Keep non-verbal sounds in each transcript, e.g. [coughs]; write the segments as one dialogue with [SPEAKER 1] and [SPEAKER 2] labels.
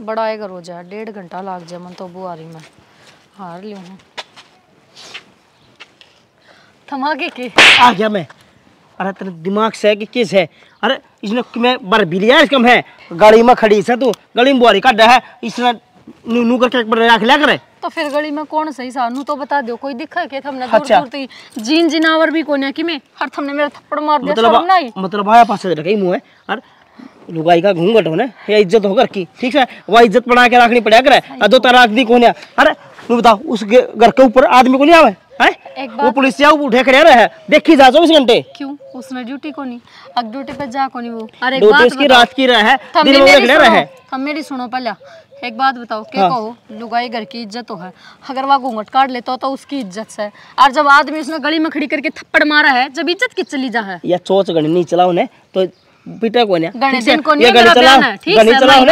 [SPEAKER 1] बड़ा आएगा रोजा डेढ़ घंटा लाग जाए मन तो बू आ रही मैं हार ली
[SPEAKER 2] थमाके की आ गया मैं अरे तेरे दिमाग से है कि किस है अरे इसने मैं बर भी लिया इसका है गाड़ी में खड़ी से तू गाड़ी में बुआरी काट है इसने नू नू करके एक बार राख लिया करे
[SPEAKER 1] तो फिर गली में कौन सही सानू तो बता दो कोई दिखा के थमने अच्छा। दूर दूर जीन जिनावर भी कोने की में हर थमने मेरा थप्पड़ मार दिया मतलब
[SPEAKER 2] मतलब आया पास रखी मुंह है और लुगाई का घूंघट होने या इज्जत होकर की ठीक है वह इज्जत बना के रखनी पड़ा करे हाँ अदो तरह रख दी कोने अरे तू बताओ उस घर के ऊपर आदमी को नहीं आवे वो पुलिस से उठे खड़े रहे देखी जा चौबीस घंटे
[SPEAKER 1] क्यों उसने ड्यूटी को नहीं अब ड्यूटी पे जा को नहीं वो अरे एक बात उसकी रात की रहे दिन में खड़े रहे हम मेरी सुनो पहले एक बात बताओ के हाँ। कहो लुगाई घर की इज्जत तो है अगर वह घूंघट काट लेता हो तो उसकी इज्जत है और जब आदमी उसने गली में खड़ी करके थप्पड़ मारा है जब इज्जत की चली जा है या
[SPEAKER 2] चोच गणी नहीं चला उन्हें तो बेटा को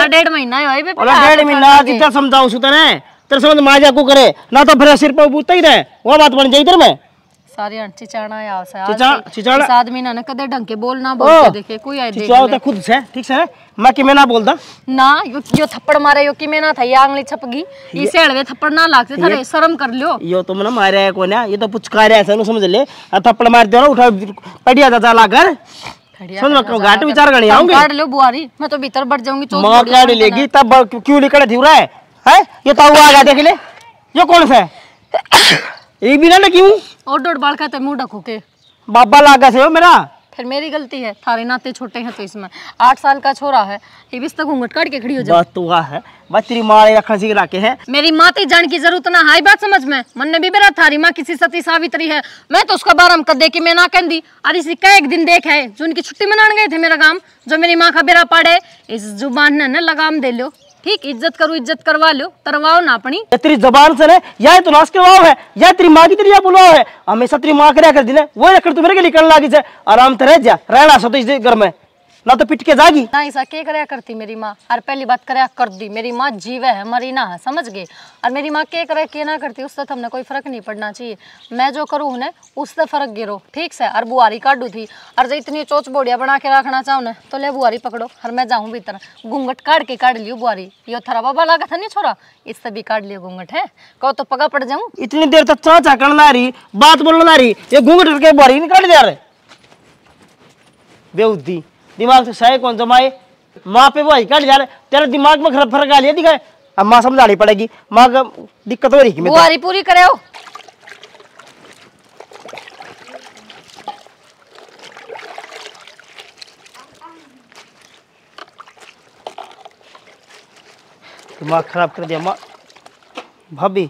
[SPEAKER 2] डेढ़
[SPEAKER 1] महीना जितना
[SPEAKER 2] समझ तो माजा को करे ना तो फिर सिर पर बूता ही रहे वो बात बन जाए इधर में
[SPEAKER 1] सारी चिचाना से चिचा ना कदे ढंग के बोलना बोल के देखे कोई आए चिचाओ तो
[SPEAKER 2] खुद से ठीक से मैं कि मैं ना बोलता
[SPEAKER 1] ना यो यो थप्पड़ मारे यो कि मैं ना था ये आंगली छपगी इसे हड़वे थप्पड़ ना लागते थारे शर्म कर लियो
[SPEAKER 2] यो तो मने मारे है ये तो समझ ले थप्पड़ मार दियो उठा पटिया जा लाकर तो घाट विचार
[SPEAKER 1] लो बुआरी मैं तो भीतर बढ़ जाऊंगी लेगी
[SPEAKER 2] तब क्यों निकले है ये तो आ गया देख ले ये कौन सा है [coughs] ये बिना ना क्यों
[SPEAKER 1] और बाल मुंह के
[SPEAKER 2] बाबा लागा से हो मेरा
[SPEAKER 1] फिर मेरी गलती है थारे नाते छोटे हैं तो इसमें आठ साल का छोरा है इस तक घूंघट काट के खड़ी हो जाए
[SPEAKER 2] तो है बस तेरी माँ रखना सीख रखे है
[SPEAKER 1] मेरी माँ ते तो जान की जरूरत ना हाई बात समझ में मन ने भी बेरा थारी माँ किसी सती सावित्री है मैं तो उसका बारम कर दे मैं ना कह दी अरे इसी एक दिन देख है जो उनकी छुट्टी मनाने गए थे मेरा काम जो मेरी माँ का बेरा पाड़े इस जुबान ने लगाम दे लो ठीक इज्जत करो इज्जत करवा लो करवाओ ना अपनी
[SPEAKER 2] तेरी जबान से या तो नाश करवाओ है या तेरी माँ की तेरी बुलाओ है हमेशा तेरी माँ कर दिने वो रखकर तू तो मेरे के लिए करना आराम से तो रह जा रहना सब तो इस घर में ना तो पिटके जागी
[SPEAKER 1] ना ऐसा के करया करती मेरी माँ और पहली बात करया कर दी मेरी माँ जीव है मरीना है समझ गए और मेरी माँ के करे के ना करती उससे तो हमने कोई फर्क नहीं पड़ना चाहिए मैं जो करूँ उन्हें उससे फर्क गिरो ठीक से और बुआरी काटू थी और जो इतनी चोच बोड़िया बना के रखना चाहो ना तो ले बुआरी पकड़ो और मैं जाऊँ भी तरह घूंघट काट के काट लियो बुआरी यो थरा बाबा लगा था नहीं छोरा इससे भी काट लियो घूंघट है कहो तो पगा पड़ जाऊँ
[SPEAKER 2] इतनी देर तक चाचा कर ला रही बात बोलना रही ये घूंघट करके बुआरी नहीं काट जा रहे बेउद्दी दिमाग से सहे कौन जमाए माँ पे भाई कट जा रहे है तेरा दिमाग में खराब फर्क आ लिया दिखाए अब माँ समझानी पड़ेगी माँ का दिक्कत हो रही है बुआरी पूरी करे हो दिमाग खराब कर दिया माँ भाभी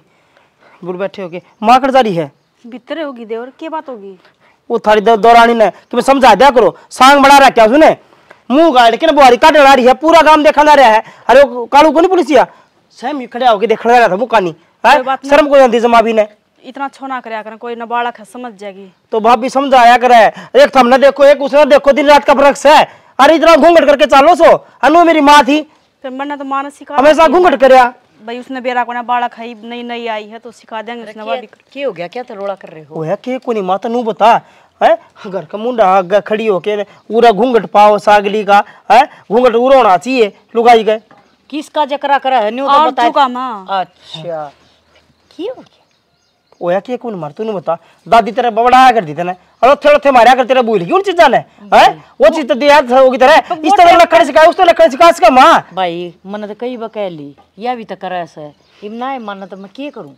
[SPEAKER 2] गुड़ बैठे हो गए माँ कट जा रही है
[SPEAKER 3] बितरे होगी देवर क्या बात होगी
[SPEAKER 2] वो थारी दौरानी ने कि मैं समझा दिया करो सांग बना रहा क्या सुने मुंह गाड़ के ना बुहारी काट लड़ा रही है पूरा काम देखा जा रहा है अरे वो कालू को नहीं पुलिसिया ही खड़े होके देखा जा रहा था मुकानी हाँ? शर्म को जानती जमा भी ने
[SPEAKER 3] इतना छोना कराया करें कोई नबालक है समझ जाएगी
[SPEAKER 2] तो भाभी समझाया करे एक थम ना देखो एक उसने देखो दिन रात का फर्क है अरे इतना घूंघट करके चालो सो अनु मेरी माँ थी
[SPEAKER 3] मैंने तो मानसिक हमेशा घूंघट कराया भाई उसने बेरा को ना बाड़ा खाई नई नई आई है तो सिखा देंगे उसने बाड़ी के हो गया
[SPEAKER 4] क्या तरोड़ा कर रहे हो
[SPEAKER 2] होया के को नहीं माता नु बता है घर का मुंडा आगे खड़ी हो के पूरा घूंघट पाओ सागली का है घूंघट उरोना चाहिए लुगाई गए
[SPEAKER 4] किसका जकरा करा है न्यू तो बता अच्छा हाँ। क्यों
[SPEAKER 2] होया कि कौन मार तू नहीं बता दादी तेरे बबड़ा कर दी तेने और उठे उठे मारा कर तेरा भूल क्यों चीजा ने है वो चीज तो दिया था होगी तेरे तो इस तरह लकड़ सिखा उस तरह लकड़ सिखा इसका मां
[SPEAKER 4] भाई मन तो कई बकह ली या भी तो करे ऐसे इम ना मन तो मैं के करूं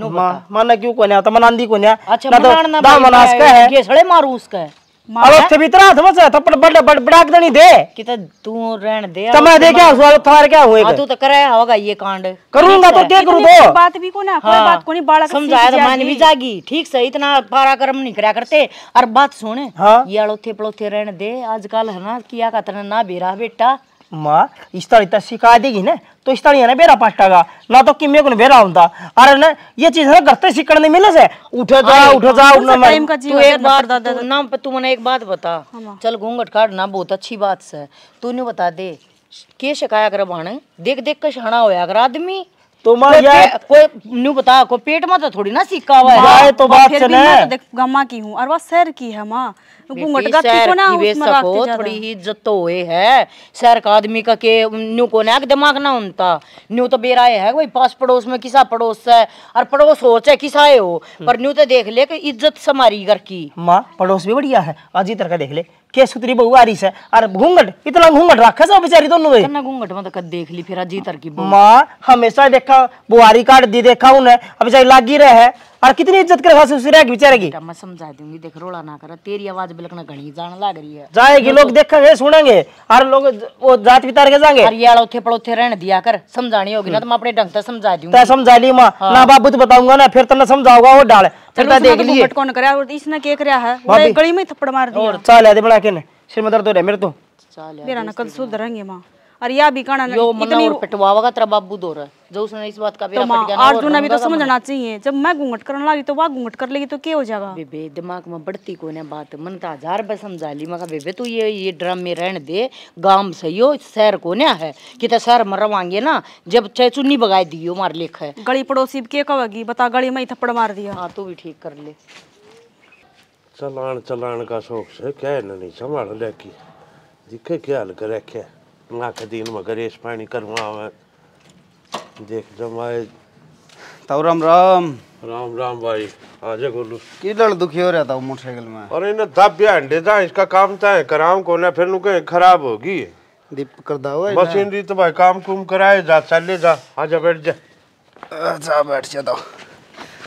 [SPEAKER 2] नो मां मन क्यों कोने आता तो मनांदी कोने अच्छा तो दा मनास का है के
[SPEAKER 4] सड़े मारू उसका है
[SPEAKER 2] अरे उसके भीतर दे
[SPEAKER 4] तू रहन दे दे क्या क्या तू तो करे होगा ये कांड करूंगा तो बात भी बात नहीं बालक तो मान भी जागी ठीक से इतना नहीं करते और बात सुन ये अड़ोथे पड़ोथे रहन दे आजकल है ना किया का तरह ना बेरा बेटा
[SPEAKER 2] माँ इस सिखा देगी तो ना तो इस तरह ना बेरा पाटागा ना तो किमे को बेरा होता अरे ना ये चीज ना गलत सीखने नहीं मिले से उठे जा उठे जा उठना मैं तू एक बात
[SPEAKER 4] ना तू मैंने एक बात बता हाँ, हाँ। चल घूंघट काट ना बहुत अच्छी बात से तूने बता दे के शिकाया कर भाने देख देख के शाना होया कर आदमी तो मैं यार कोई न्यू बता को पेट में तो थोड़ी ना सिक्का हुआ है तो बात चले मैं तो देख गम्मा की हूं अरवा सर की है मां घूंघट का को ना उसमें रखते ज्यादा थोड़ी इज्जत तो होए है सर का आदमी का के न्यू को ना दिमाग ना उनता न्यू तो बेराए है कोई पास पड़ोस में किसा पड़ोस है और पड़ोस हो चाहे किसा हो पर
[SPEAKER 2] न्यू तो देख ले कि इज्जत समारी घर की मां पड़ोस भी बढ़िया है आज ही तरह देख ले के सुतरी बहु आ रही है अरे घूंघट इतना घूंघट रखे सब बेचारी दोनों वे
[SPEAKER 4] ना घूंघट में तो कद देख ली फिर अजीतर की मां
[SPEAKER 2] हमेशा देखा बुआरी काट दी देखा उन्हें अब बेचारी लागी रहे और कितनी इज्जत कर खासी उसी रैक बेचारेगी बेटा
[SPEAKER 4] मैं समझा दूंगी देख रोला ना कर तेरी आवाज बिलकना घनी जान लग रही है जाएगी लोग तो-
[SPEAKER 2] देखेंगे सुनेंगे और
[SPEAKER 4] लोग वो जात वितार के जाएंगे ये यार उठे पड़ोथे रहने दिया कर समझानी होगी ना तो मैं अपने ढंग से समझा दूंगी समझा ली माँ हाँ। ना बाबू
[SPEAKER 2] तो बताऊंगा ना फिर तन्ने समझाऊंगा वो डाल फिर तो देख लिए
[SPEAKER 4] कौन करया और इसने के करया है वो गली में थप्पड़ मार
[SPEAKER 3] दिया और चल दे
[SPEAKER 2] बड़ा के ने सिर में दर्द हो रहा है मेरे तो
[SPEAKER 3] चल मेरा नकल सुधरेंगे मां और या भी कहना इतनी पिटवावागा तेरा
[SPEAKER 4] बाबू दो रहा जो उसने इस बात का
[SPEAKER 3] तो माँ अर्जुन अभी तो समझना
[SPEAKER 4] चाहिए जब मैं घूंघट करने लगी तो वह घूंघट कर लेगी तो क्या हो जाएगा बेबे दिमाग में बढ़ती को ना बात मन तो हजार बार समझा ली मैं बेबे तू ये ये ड्रम में रहने दे गांव में सही हो शहर को ना है कि तो शहर में रवांगे ना जब चाहे चुन्नी बगा दी हो मार लिख है गली पड़ोसी के कहेगी बता गली में थप्पड़ मार दिया हाँ तू भी ठीक कर ले
[SPEAKER 5] चलान चलान का शौक से क्या नहीं संभाल लेकी दिखे क्या हल कर रखे ना दिन मगर इस पानी करवा देख जो जमाए तो राम राम राम राम भाई आज गोलू की लड़ दुखी हो रहा था मोटरसाइकिल में और इन्हें दब भी हंडे था इसका काम था तो है कराम को ना फिर कहीं खराब होगी दीप कर दाओ मशीनरी तो भाई काम कुम कराए जा चले जा आज बैठ जा अच्छा बैठ जा तो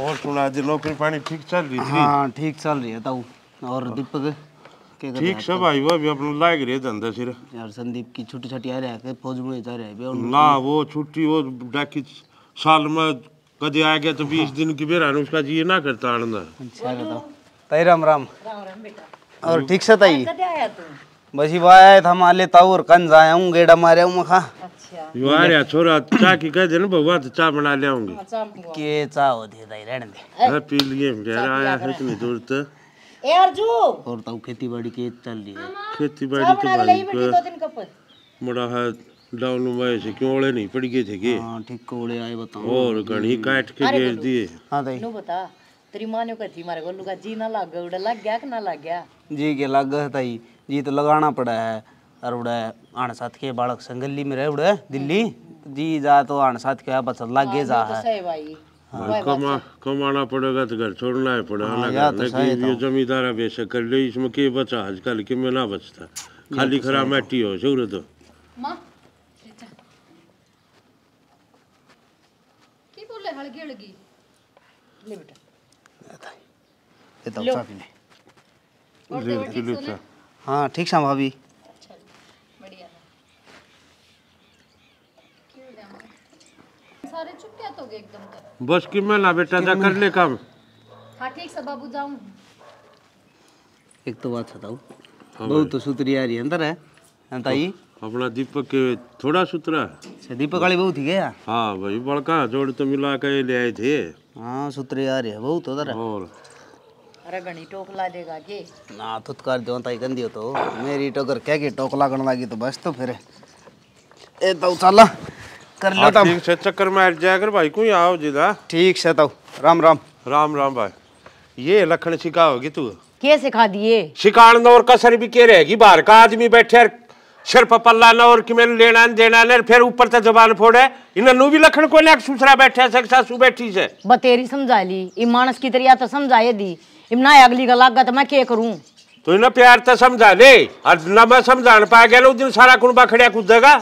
[SPEAKER 5] और सुना जी नौकरी पानी ठीक चल रही थी हां
[SPEAKER 6] ठीक चल रही है ताऊ और हाँ। दीपक ठीक सब आई हुआ भी
[SPEAKER 5] अपन लाग रे धंधा सिर यार संदीप की छुट्टी छटिया रह के फौज में जा रहे बे ना वो छुट्टी वो डाकी साल में कभी आ गया तो 20 दिन की बेरा उसका जी ना करता आनंद अच्छा बताओ तई राम राम राम राम
[SPEAKER 4] बेटा और ठीक से तई
[SPEAKER 5] आया तू
[SPEAKER 6] बस ही आया था मान लेता और कंज आया हूँ गेड़ा मारे हूं मखा अच्छा
[SPEAKER 5] यो यार छोरा चा की कह दे ना बवा तो चा बना ले आऊंगी हाँ, के चा हो दे रहने दे पी लिए आया है इतनी दूर तक ए अर्जू और ताऊ खेती बाड़ी के चल रही है खेती बाड़ी के भाई दो दिन कप बड़ा है डाउन में से ओले नहीं पड़ गए थे के हां ठीक कोले आए बताओ और घणी काट के भेज तो दिए
[SPEAKER 4] हां भाई नो बता तेरी मां ने कही मारे गोलू का जी ना लग गया लग गया कि ना लग गया
[SPEAKER 6] जी के लग गया ताई जी तो लगाना पड़ा है और उड़े आन साथ के बालक संगली में रह उड़े दिल्ली हम्म। जी जा
[SPEAKER 5] तो आन साथ के बस लागे हाँ, जा तो है सही
[SPEAKER 4] भाई हाँ, कमा
[SPEAKER 5] कमाना पड़ेगा तो घर छोड़ना है पड़ेगा हाँ, तो, तो। बेशक कर ले इसमें के बचा आजकल के में ना बचता खाली तो खराब मैटी हो शुरू तो हाँ ठीक सा भाभी
[SPEAKER 1] अच्छा, बढ़िया सारे चुप क्या तो एकदम कर
[SPEAKER 5] तो। बस कि मैं ना बेटा जा कर ले काम
[SPEAKER 1] हां ठीक सब बाबू जाऊं
[SPEAKER 5] एक तो बात बताऊं हाँ बहुत तो सुतरी आ रही अंदर है हाँ, ताई अपना दीपक के थोड़ा सुतरा से अच्छा, दीपक वाली बहुत ही गया हां भाई बड़का जोड़ तो मिला के ले आए थे
[SPEAKER 6] हां सुतरी आ रही है बहुत उधर और
[SPEAKER 4] अरे घनी टोकला देगा के
[SPEAKER 6] ना कर दो ताई गंदी हो तो मेरी टोकर कह के टोकला करने लगी तो बस तो फिर ए तो चला कर हाँ, लो ठीक
[SPEAKER 5] से चक्कर मार जाया कर भाई को आओ जिला ठीक से तो राम राम राम राम भाई ये लखन सिखा होगी तू
[SPEAKER 4] के सिखा दिए
[SPEAKER 5] सिखान और कसर भी के रहेगी बाहर का आदमी बैठे सिर पर पल्ला ना और कि मैंने लेना देना न फिर ऊपर से जबान फोड़े इन्हें भी लखन को ना सुसरा बैठे से सु बैठी से
[SPEAKER 4] बतेरी समझा ली मानस की तरिया तो समझाए दी इमना अगली गला गत तो मैं के करूं
[SPEAKER 5] तो इन्हें प्यार तो समझा ले और ना मैं समझान पा गया उस दिन सारा कुंबा खड़िया कुछ देगा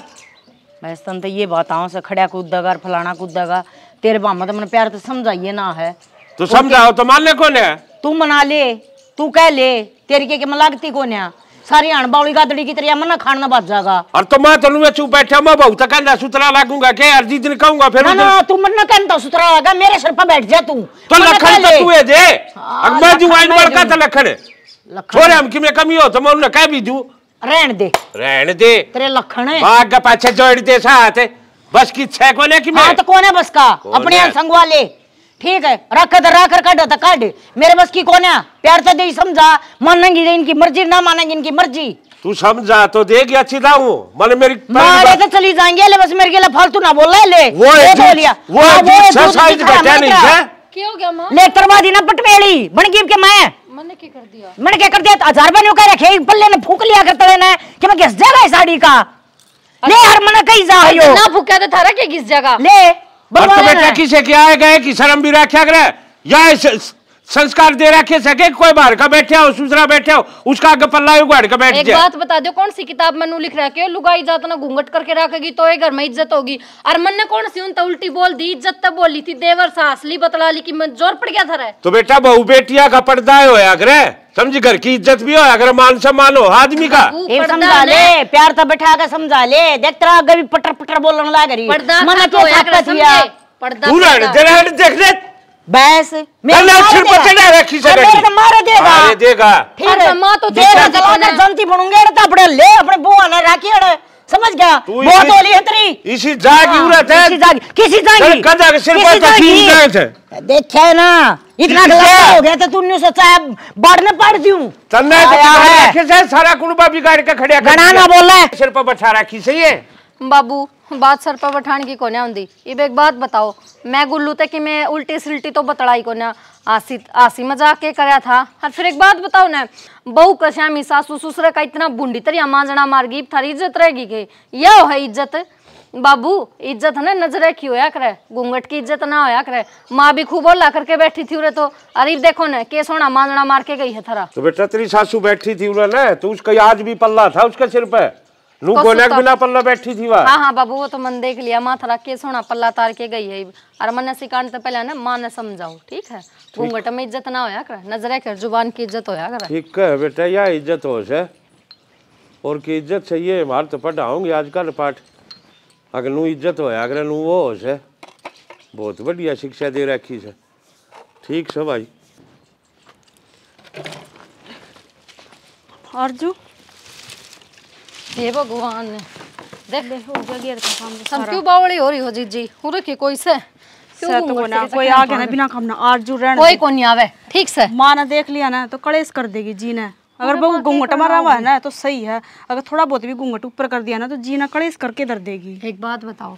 [SPEAKER 4] मैं तन तो ये बताऊं से खड़ा कूदेगा फलाना कूदेगा तेरे बामा तो मन प्यार तो समझाइए ना है
[SPEAKER 5] तो समझाओ तो मान ले कौन है
[SPEAKER 4] तू मना ले तू कह ले तेरी के, के मन लागती कौन है सारी अणबावली गादड़ी की तरह मना खाना बच जाएगा
[SPEAKER 5] और तो मैं तनु में चुप बैठा मैं बहुत तो कहना सुतरा लागूंगा के हर दिन कहूंगा फिर ना ना तू मन ना कहना सुतरा लागा मेरे सिर पर बैठ जा तू तो लखन तो तू है जे
[SPEAKER 7] हाँ, अगर मैं जुवान बड़का तो लखन लखन छोरे हम
[SPEAKER 5] की में कमी हो तो मैं उन्हें कह भी दूं रहन दे रहन दे तेरे लखन है जोड़ दे साथ बस की कोने की मैं हाँ, तो बस का अपने
[SPEAKER 4] ठीक है रख रख काट काट मेरे बस की प्यार से तो दे समझा मानेंगी तो इनकी मर्जी ना मानेंगी इनकी मर्जी
[SPEAKER 5] तू समझा तो देगी अच्छी था वो मन मेरी मारे
[SPEAKER 4] तो चली जाएंगे ले बस मेरे के लिए फालतू ना बोल ले वो तो लिया वो हाँ, नहीं है क्यों ले करवा दी ना पटमेली बन के मैंने क्या कर दिया तो हजार रुपए कह रखे पल्ले ने फूक लिया करता
[SPEAKER 1] रहना कि मैं घिस जाएगा साड़ी का अच्छा। ले हर मना कहीं जा हो ना फूका तो था रखे घिस
[SPEAKER 5] जाएगा ले और तुम्हें टैक्सी से क्या है गए कि शर्म भी रखा करे या इस, संस्कार दे रखे सके कोई बाहर का बैठे हो दूसरा बैठे हो उसका आगे पल्ला एक बात
[SPEAKER 1] बता दो कौन सी किताब में लिख रखे हो लुगाई जात ना घूंघट करके रखेगी तो घर में इज्जत होगी और मन ने कौन सी उन उल्टी बोल दी इज्जत तब बोली थी देवर सास ली बतला ली की जोर पड़ गया था
[SPEAKER 5] तो बेटा बहु बेटिया का पर्दा हो अगर समझी घर की इज्जत भी हो अगर मान सम्मान हो आदमी का समझा ले प्यार
[SPEAKER 4] तो बैठा कर समझा ले देख तरह पटर पटर बोलने लागरी लग
[SPEAKER 1] रही पर्दा
[SPEAKER 4] बस सिर पर चढ़ा
[SPEAKER 5] रखी से मार देगा मार देगा
[SPEAKER 1] फिर मां तो तेरा जलाने जनती बनूंगे ना
[SPEAKER 4] तपड़े ले अपने बुआ ने राखी अड़े समझ गया बहुत बोली हतरी
[SPEAKER 5] इसी जागी हाँ, उरत है इसी जागी किसी जागी कदा के सिर पर तो तीन जात है
[SPEAKER 4] देखे ना इतना गलत
[SPEAKER 1] हो
[SPEAKER 5] गया तो तूने सोचा बाढ़ में पड़ दूं चन्ना है सारा कुड़बा बिगाड़ के खड़े गणा ना बोला सिर पर बैठा रखी सही है
[SPEAKER 1] बाबू बात सर पर बठान की कोने आंदी इब एक बात बताओ मैं गुल्लू थे कि मैं उल्टी सिल्टी तो बतड़ाई कोने आसी आसी मजाक के कराया था और फिर एक बात बताओ ना बहू कश्यामी मी सासू ससुर का इतना बुंडी तरी मांझना मार गई थारी इज्जत रहेगी के यह है इज्जत बाबू इज्जत है ना नजरे की होया करे घूंघट की इज्जत ना होया करे माँ भी खूब बोला करके बैठी थी उरे तो अरे देखो ना के सोना मांझना मार के गई है थरा
[SPEAKER 5] तो बेटा तेरी सासू बैठी थी उरे ना तो उसका आज भी पल्ला था उसके सिर पर नु तो गोलक बिना पल्ला बैठी थी वा हां हां
[SPEAKER 1] बाबू वो तो मन देख लिया मां थरा के सोना पल्ला तार के गई है और मन से कांड तो पहले ना मां ने समझाओ ठीक है घूंघट में इज्जत ना होया कर नजरे कर जुबान की इज्जत होया कर
[SPEAKER 5] ठीक है बेटा या इज्जत हो से और की इज्जत चाहिए मार तो पढ़ाऊंगी आजकल पाठ अगर नु इज्जत होया अगर नु वो हो से बहुत बढ़िया शिक्षा दे रखी से ठीक से भाई
[SPEAKER 1] अर्जू हे भगवान ने देख ले हो गया गिर का काम सब क्यों बावली हो रही हो जीजी हो रखी कोई से क्यों तो को तो ना कोई आ गया ना बिना काम ना आरजू रहने कोई कोनी आवे
[SPEAKER 3] ठीक से मां ने देख लिया ना तो कलेश कर देगी जी ने अगर वो घूंघट मारा हुआ है ना तो सही है अगर थोड़ा बहुत भी घूंघट ऊपर कर दिया ना तो जीना ना कलेश करके दर देगी एक बात बताओ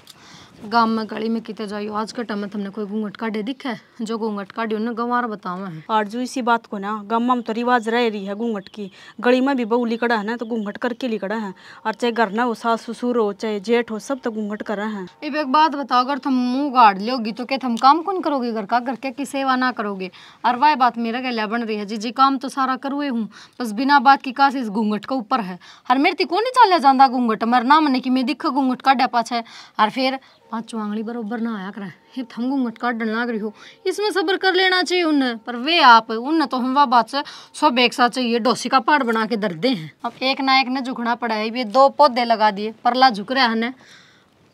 [SPEAKER 1] गांव में गली में कितने जाइयो आज के टाइम में तुमने कोई घूंघट काटे दिखे जो घूंघट काटे उन्हें गंवार बतावा
[SPEAKER 3] है और जो इसी बात को ना गम में तो रिवाज रह रही है घूंघट की गली में भी बहु लिकड़ा है ना तो घूंघट करके लिकड़ा है और चाहे घर ना हो सास ससुर हो चाहे जेठ हो सब तो घूंघट कर रहे है
[SPEAKER 1] अब एक बात बताओ अगर तुम मुँह गाड़ लोगी तो क्या तुम काम कौन करोगे घर का घर के की सेवा ना करोगे और वह बात मेरा गलिया बन रही है जी जी काम तो सारा करुए हूँ बस बिना बात की काश इस घूंघट के ऊपर है हर मेरे ती को नहीं चाले जाता घूंघट मेरा नाम नहीं की मैं दिखा घूंघट काटे है और फिर पांचों आंगली बरोबर ना आया करें हे थमगू मटका डन लाग रही हो इसमें सब्र कर लेना चाहिए उन पर वे आप उन तो हम वह बात से सब एक साथ चाहिए डोसी का पहाड़ बना के दर्दे हैं अब एक ना एक ने झुकना पड़ा है ये दो पौधे लगा दिए परला झुक रहा है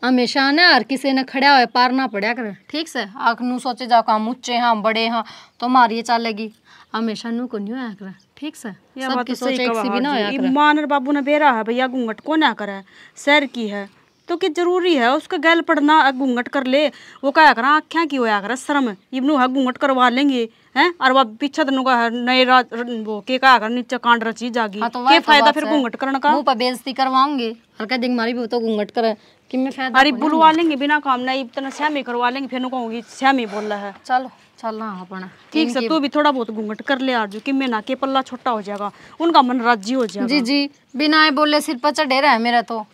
[SPEAKER 1] हमेशा है ना हर किसी ने खड़ा हुआ पार ना पड़ा करें ठीक से आख नू सोचे जाओ हम उच्चे हाँ बड़े हाँ तो मारिए चलेगी हमेशा नू को नहीं आया ठीक से सब तो की सोच एक सी भी ना होया
[SPEAKER 3] मानर बाबू ने बेरा है भैया घूंघट को ना करे शहर की है तो कि जरूरी है उसका गैल पढ़ना घूंघट कर ले वो क्या करा आख्या की होया करा शर्म इवन हा घूंघट करवा लेंगे हैं और वह पीछे तनु तो का नए वो के क्या अगर नीचे कांड रची जागी हाँ तो के तो फायदा फिर घूंघट
[SPEAKER 1] करने का मुंह पर बेइज्जती करवाऊंगी और कह देंगे मारी भी तो घूंघट कर कि मैं फायदा अरे बुलवा लेंगे बिना काम ना
[SPEAKER 3] इतना सहमी करवा लेंगे फिर कहूंगी सहमी बोल रहा है चलो चलना अपना ठीक से तू भी थोड़ा बहुत घूंघट कर ले आज कि मैं ना के पल्ला छोटा हो जाएगा उनका मन राजी हो जाएगा जी जी बिना बोले सिर
[SPEAKER 1] पर चढ़े रहे मेरा तो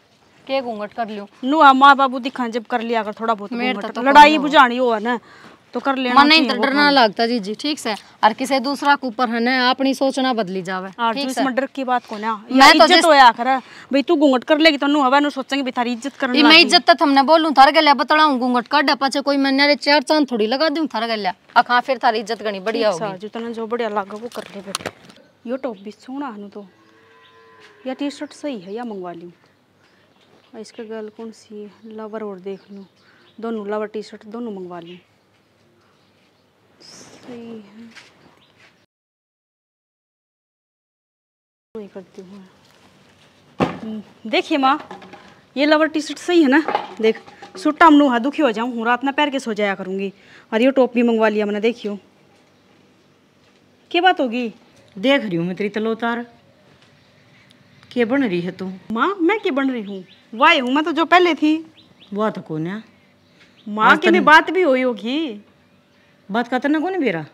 [SPEAKER 1] के घूंघट कर लियो
[SPEAKER 3] नु हाँ, माँ बाबू दिखा जब कर लिया अगर थोड़ा बहुत तो तो लड़ाई बुझानी
[SPEAKER 1] हो ना तो कर लेना मन नहीं डरना लगता जी जी ठीक से और किसी दूसरा के ऊपर है ना अपनी सोचना बदली जावे हाँ, ठीक से डर की बात को ना मैं तो इज्जत होया
[SPEAKER 3] कर भाई तू घूंघट कर लेगी तो नु हवा नु सोचेंगे भी थारी इज्जत करने मैं इज्जत
[SPEAKER 1] तो हमने बोलू थार गले बतलाऊ घूंघट काट पाछे कोई मैंने रे चार चांद थोड़ी लगा दूं थार गले अखा फिर थारी इज्जत गनी बढ़िया होगी जो
[SPEAKER 3] तने जो बढ़िया लागो वो कर ले बेटे यो टॉप भी सोना हनु तो या टी-शर्ट सही है या मंगवा लूं और इसका गर्ल कौन सी लवर और देख लूँ दोनों लवर टी शर्ट दोनों मंगवा लूँ सही है करती हूँ हम्म, देखिए माँ ये लवर टी शर्ट सही है ना देख सुट्टा हम हाथ दुखी हो जाऊँ हूँ रात ना पैर के सो जाया करूँगी और ये टॉप भी मंगवा लिया मैंने देखियो
[SPEAKER 4] क्या बात होगी देख रही हूँ मैं तेरी तलो उतार के बन रही है तू माँ मैं के बन रही हूँ वाह हूँ मैं तो जो पहले थी वह तो कौन है
[SPEAKER 3] माँ के बात
[SPEAKER 4] भी हुई होगी बात का तने कौन बेरा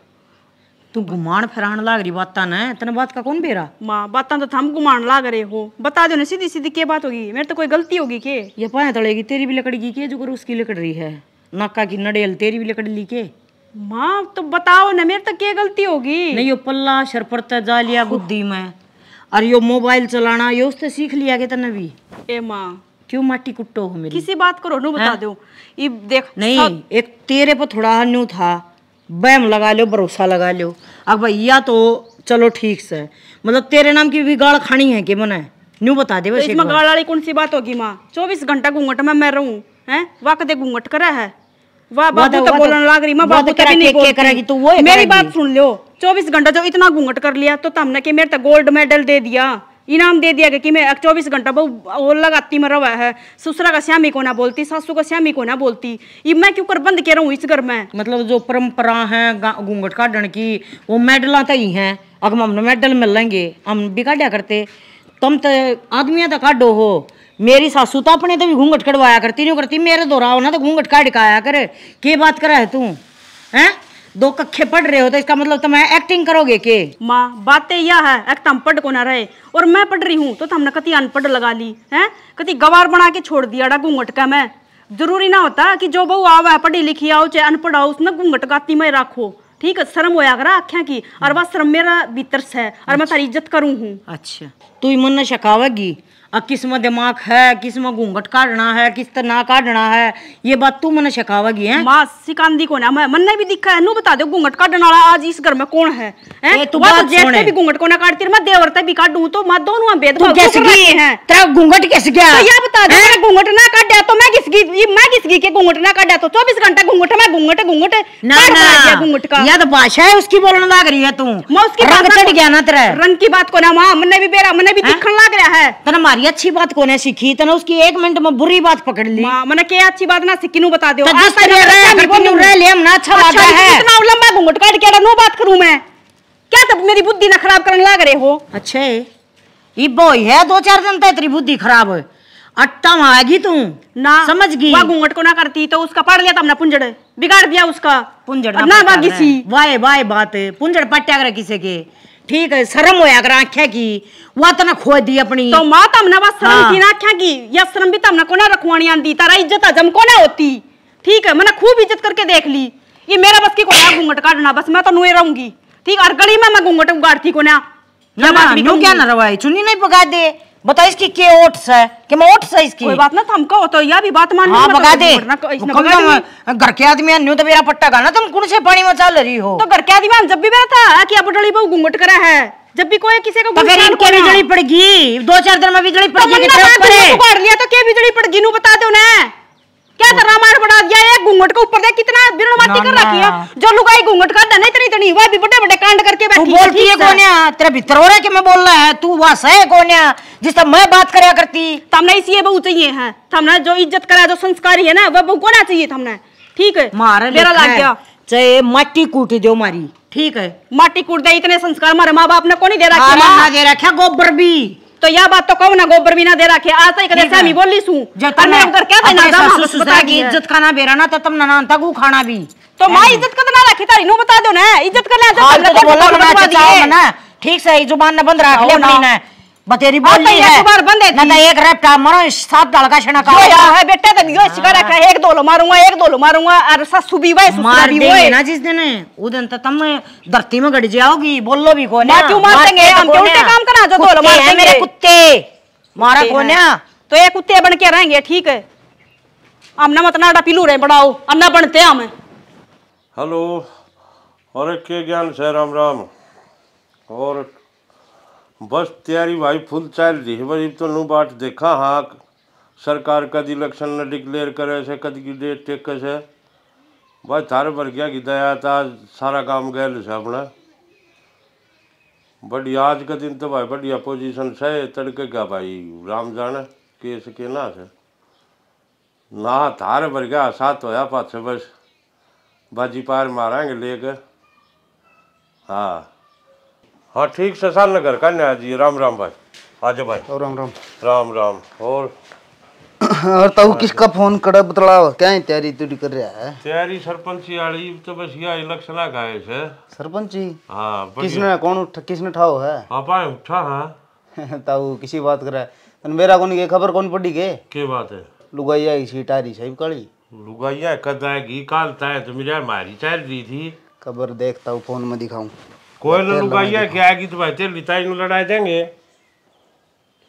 [SPEAKER 4] तू घुमान फिरान लाग रही बात ने तने बात का कौन बेरा माँ बात तो थम घुमान लाग रहे हो बता
[SPEAKER 3] दो ना सीधी सीधी क्या बात होगी मेरे तो कोई गलती होगी के ये पाए तड़ेगी तेरी भी लकड़गी के जो करो उसकी लकड़ रही है
[SPEAKER 4] नाका की नडेल तेरी भी लकड़ ली के माँ तो बताओ ना मेरे तो क्या गलती होगी नहीं यो पल्ला शरपड़ता जालिया हाँ। गुद्दी में और यो मोबाइल चलाना यो उससे सीख लिया के तने भी ए माँ क्यों माटी कुट्टो हो मेरी किसी बात करो नू बता हाँ? दो ये देख नहीं एक तेरे पर थोड़ा न्यू था बैम लगा लो भरोसा लगा लो अब भैया तो चलो ठीक से मतलब तेरे नाम की भी गाड़ खानी है कि मन है न्यू बता दे तो बस तो इसमें गाड़
[SPEAKER 3] वाली कौन सी बात होगी माँ चौबीस घंटा घूंघट में मैं रहूँ हैं वाक कदे घूंघट करा है वाह बाबू तो बोलने लाग रही माँ बाबू तो नहीं बोल करेगी तू वो मेरी बात सुन लो चौबीस घंटा जब इतना घूंघट कर लिया तो तमने कि मेरे तो गोल्ड मेडल दे दिया इनाम दे दिया कि मैं चौबीस घंटा बहु और लगाती में रवा है ससुरा का श्यामी को ना बोलती सासू का श्यामी को ना बोलती
[SPEAKER 4] ये मैं क्यों कर बंद कह रहा हूँ इस घर में मतलब जो परंपरा है घूंघट काटन की वो मेडल तो ही है अगर हम मेडल मिल लेंगे हम भी काटा करते तुम तो आदमियाँ तो काटो हो मेरी सासू तो अपने तो भी घूंघट कटवाया करती नहीं करती मेरे दोहराओ ना तो घूंघट काट के आया करे के बात करा है तू है दो कक्षे पढ़ रहे हो तो इसका मतलब तो मैं एक्टिंग करोगे के माँ बातें यह है एक्ट तो हम पढ़ को ना रहे और मैं पढ़ रही हूँ तो तुमने तो कति
[SPEAKER 3] अनपढ़ लगा ली है कति गवार बना के छोड़ दिया डा घूंघट का मैं जरूरी ना होता कि जो बहू आवा पढ़ी लिखी आओ चाहे अनपढ़ आओ उसने घूंघट गाती में रखो ठीक है शर्म होया करा आख्या की
[SPEAKER 4] और बस शर्म मेरा भीतर से और मैं अच्छा। तारी इज्जत करूँ हूँ अच्छा तू मन शकावेगी किस में दिमाग है किस में घूंघट काटना है किस तरह ना काटना है ये बात तू मन सिखावेगी है मां सिकांदी कौन है मन ने भी दिखा है नू बता दो घूंघट काटने वाला आज इस घर में कौन है
[SPEAKER 3] तो भी घूंघट को ना काटती मैं देवरता भी काटूं तो मैं दोनों हम घूंघट किस गया तो यह बता दे घूंघट ना काटा तो मैं किसकी मैं किसकी के घूंघट ना काटा
[SPEAKER 4] तो चौबीस घंटा घूंघट मैं घूंघट घूंघट ना ना घूंघट का याद तो भाषा है उसकी बोलने लग रही है तू मैं उसकी बात चढ़ गया ना तेरा रंग की बात को ना मां मन ने भी बेरा मन तने भी हाँ? तिखन लग रहा है तने मारी अच्छी बात कोने सीखी तने उसकी एक मिनट में बुरी बात पकड़ ली मां मने के अच्छी बात ना सीखी नु बता दियो आज तक रे ना अच्छा लग रहा अच्छा अच्छा, है इतना लंबा घूंघट काट के नो बात करू मैं क्या तब मेरी बुद्धि ना खराब करने लग रहे हो अच्छे ई बॉय है दो चार दिन तक तेरी बुद्धि खराब है अट्टा मांगी तू ना समझ गई वा घूंघट को ना करती तो उसका पढ़ लिया था तो हमने पुंजड़ बिगाड़ दिया उसका पुंजड़ ना बागी सी वाए वाए बात पुंजड़ पट्टा करे किसी के ठीक है शर्म होया अगर आख्या की वह तो ना खो दी अपनी तो मां तम ना बस शर्म हाँ। की ना आख्या की या शर्म भी तम ना कोना रखवानी आंदी तारा इज्जत हजम कोना होती
[SPEAKER 3] ठीक है मैंने खूब इज्जत करके देख ली ये मेरा बस की कोना घूंघट काटना बस मैं तो नुए रहूंगी ठीक और
[SPEAKER 4] गली में मैं घूंघट उगाड़ती कोना ना ना क्या ना रवाई चुन्नी नहीं पका दे बताओ इसकी के ओट्स है के मैं ओट्स है इसकी कोई बात ना हमको तो, तो यह भी बात मान हां बगा तो दे घर के आदमी अन्यू तो मेरा पट्टा गाना तुम कौन से पानी में चल रही हो तो घर के आदमी जब भी बैठा कि अब डली बहु घूंघट करा है जब भी कोई किसी को तो फिर इनके बिजली पड़गी दो चार दिन में बिजली पड़गी तो लिया तो के बिजली पड़गी नु बता दो ना क्या तो रामायण बना दिया
[SPEAKER 3] एक घूंघट के ऊपर देख कितना बिरड़वाती कर रखी है जो लुगाई घूंघट का देना इतनी तो इतनी तो वह भी बड़े बड़े कांड
[SPEAKER 4] करके बैठी बोलती है कोन्या तेरे भीतर हो रहा है कि मैं बोल रहा है तू वास है कोन्या तरह मैं बात करया करती तमने इसी है बहू चाहिए है हाँ। तमने जो इज्जत करा जो संस्कारी है ना वह बहू कोना चाहिए तमने ठीक है मेरा लाग गया चाहे माटी कूट दो मारी ठीक है माटी कूट दे इतने संस्कार मारे माँ बाप ने कोनी दे रखा दे रखा गोबर भी तो यह बात तो कहू ना गोबर बिना दे रखे आज तक तो जैसे मैं बोली सू पर मैं अगर कह देना सासू ससुरा की इज्जत खाना बेराना तो तुम ननान तक खाना भी तो मां इज्जत कर ना रखी तारी नु बता दो ना इज्जत कर ले तो हाँ, बोला ना ठीक से जुबान ना बंद रख ले अपनी ना बतेरी बोल रही है बार बंदे थी ना तो एक रैप टाइम सात डाल का छना का यो है बेटा तो यो शिकार रखा एक दो लो मारूंगा एक दो लो मारूंगा और सा सुबी वे सुबा भी वो ना जिस दिन है उस दिन तो तुम धरती में गड़ जाओगी बोल लो भी कोने ना क्यों मार देंगे तो हम क्यों उल्टे काम करा जो दो लो मार देंगे मेरे कुत्ते
[SPEAKER 3] मारा कोने तो ये कुत्ते बन के रहेंगे ठीक है हम ना मत डा पिलू रे बढ़ाओ अन्ना बनते हम
[SPEAKER 5] हेलो और के ज्ञान से राम राम और बस तैयारी भाई फुल रही है भाई तो नू बाट देखा हाँ सरकार कद इलेक्शन न डिक्लेयर करे से कद की डेट टेक से भाई थार पर क्या की दया था सारा काम गए से अपना बढ़िया आज का दिन तो भाई बढ़िया पोजिशन से तड़के क्या भाई राम जाने केस के ना से ना थारे पर क्या साथ होया पाछ बस बाजी पार मारेंगे लेके हाँ हाँ ठीक से शशान नगर का नया जी राम राम भाई आज भाई और राम राम राम राम और
[SPEAKER 6] और तू किसका फोन कड़ा बतलाओ क्या है तैयारी तू कर रहा
[SPEAKER 5] है तैयारी सरपंच वाली तो बस यह इलेक्शन आ गए से सरपंच जी हाँ, किसने
[SPEAKER 6] कौन उठा किसने ठाओ है हां भाई उठा हाँ [laughs] ताऊ किसी बात कर रहा है तन मेरा कौन ये खबर कौन पड़ी के क्या बात है लुगाइया की सीट आ रही साहिब काली
[SPEAKER 5] लुगाइया कद आएगी काल ताए तो मेरा मारी चाल रही थी खबर देखता हूँ फोन में दिखाऊं कोयल तो लुगाइया है आगे तो भाई तेल लिताई नू लड़ाई देंगे